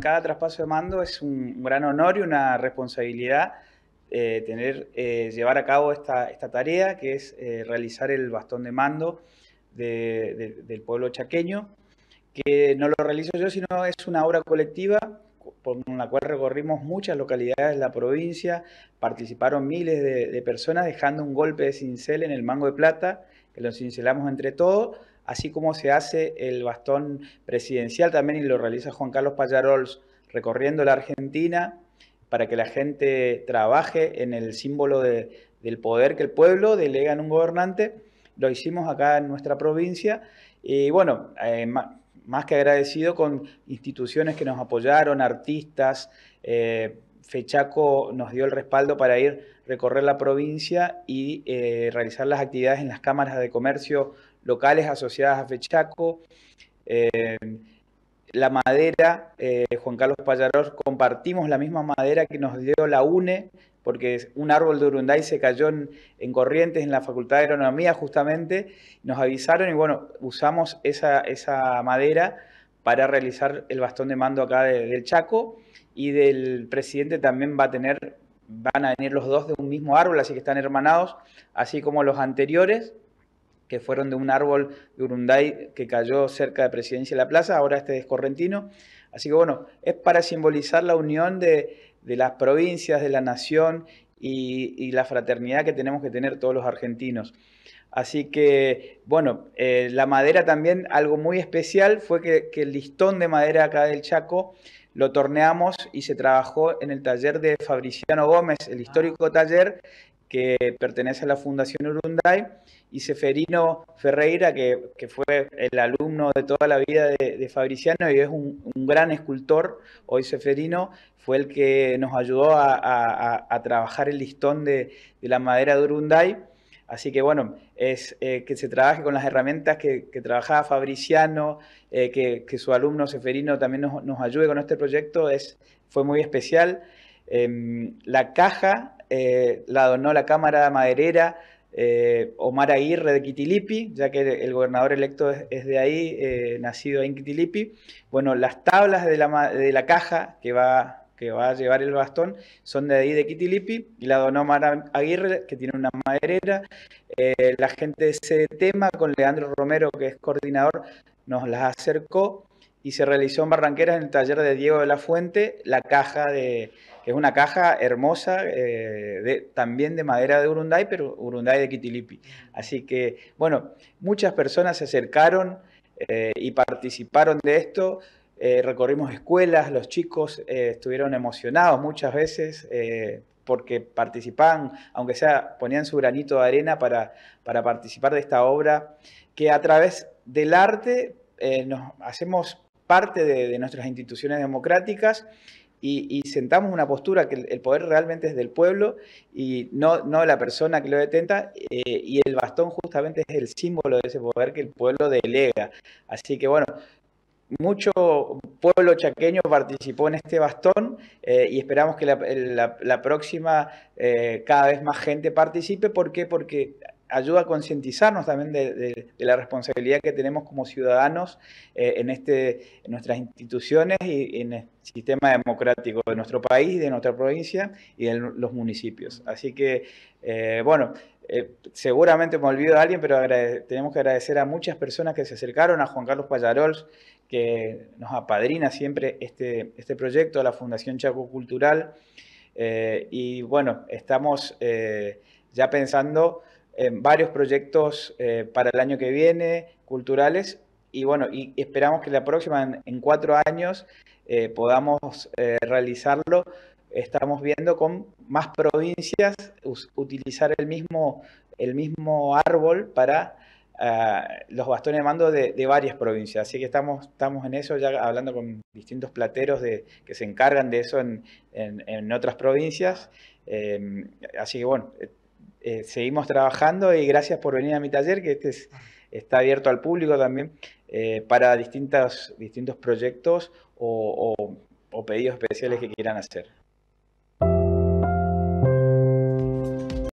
cada traspaso de mando es un gran honor y una responsabilidad eh, tener, eh, llevar a cabo esta, tarea, que es eh, realizar el bastón de mando del pueblo chaqueño, que no lo realizo yo, sino es una obra colectiva por la cual recorrimos muchas localidades de la provincia, participaron miles de, de personas dejando un golpe de cincel en el mango de plata, que lo cincelamos entre todos, así como se hace el bastón presidencial también y lo realiza Juan Carlos Payarols, recorriendo la Argentina para que la gente trabaje en el símbolo del poder que el pueblo delega en un gobernante. Lo hicimos acá en nuestra provincia y bueno, eh, más que agradecido con instituciones que nos apoyaron, artistas, eh, Fechaco nos dio el respaldo para ir recorrer la provincia y eh, realizar las actividades en las cámaras de comercio locales asociadas a Fechaco. Eh, la madera, eh, Juan Carlos Pallarós, compartimos la misma madera que nos dio la UNE, porque un árbol de Urunday se cayó en, Corrientes, en la Facultad de Agronomía justamente, nos avisaron y bueno, usamos esa, esa madera para realizar el bastón de mando acá del Chaco y del presidente también va a tener, van a venir los dos de un mismo árbol, así que están hermanados, así como los anteriores, que fueron de un árbol de Urunday que cayó cerca de Presidencia de la Plaza, ahora este es correntino. Así que bueno, es para simbolizar la unión de, las provincias, de la nación y la fraternidad que tenemos que tener todos los argentinos. Así que, bueno, eh, la madera también, algo muy especial fue que, el listón de madera acá del Chaco lo torneamos y se trabajó en el taller de Fabriciano Gómez, el histórico ah. taller que pertenece a la Fundación Urunday, y Seferino Ferreira, que, fue el alumno de toda la vida de, Fabriciano y es un, gran escultor, hoy Seferino, fue el que nos ayudó a, trabajar el listón de, de la madera de Urunday Así que bueno, es eh, que se trabaje con las herramientas que, trabajaba Fabriciano, eh, que, su alumno Seferino también nos, ayude con este proyecto, es, fue muy especial. Em, la caja eh, la donó la Cámara Maderera Omar Aguirre de Quitilipi, ya que el, gobernador electo es, de ahí, nacido en Quitilipi. Bueno, las tablas de la, de la caja que va que va a llevar el bastón, son de ahí de Kitilipi, y la donó Mara Aguirre, que tiene una maderera. Eh, la gente de ese tema, con Leandro Romero, que es coordinador, nos las acercó y se realizó en Barranqueras, en el taller de Diego de la Fuente, la caja de, es una caja hermosa, eh, también de madera de Urunday, pero Urunday de Kitilipi. Así que, bueno, muchas personas se acercaron eh, y participaron de esto. Eh, recorrimos escuelas, los chicos eh, estuvieron emocionados muchas veces eh, porque participaban, aunque sea, ponían su granito de arena para, participar de esta obra, que a través del arte nos hacemos parte de, nuestras instituciones democráticas y, sentamos una postura que el, poder realmente es del pueblo y no, no la persona que lo detenta y el bastón justamente es el símbolo de ese poder que el pueblo delega. Así que bueno, mucho pueblo chaqueño participó en este bastón eh, y esperamos que la, próxima eh, cada vez más gente participe. ¿Por qué? Porque ayuda a concientizarnos también de, la responsabilidad que tenemos como ciudadanos eh, en, este, en nuestras instituciones y en el sistema democrático de nuestro país, de nuestra provincia y de los municipios. Así que, bueno, eh, seguramente me olvido de alguien, pero tenemos que agradecer a muchas personas que se acercaron, a Juan Carlos Payarol, que nos apadrina siempre este, este proyecto, a la Fundación Chaco Cultural. Eh, y bueno, estamos eh, ya pensando en varios proyectos para el año que viene, culturales, y bueno, y esperamos que la próxima, en cuatro años, podamos realizarlo estamos viendo con más provincias utilizar el mismo, el mismo árbol para ah, los bastones de mando de, varias provincias. Así que estamos, estamos en eso, ya hablando con distintos plateros de, que se encargan de eso en, en, en otras provincias. Em, así que bueno, eh, eh, seguimos trabajando y gracias por venir a mi taller, que este está abierto al público también, eh, para distintas, distintos proyectos o pedidos especiales que quieran hacer.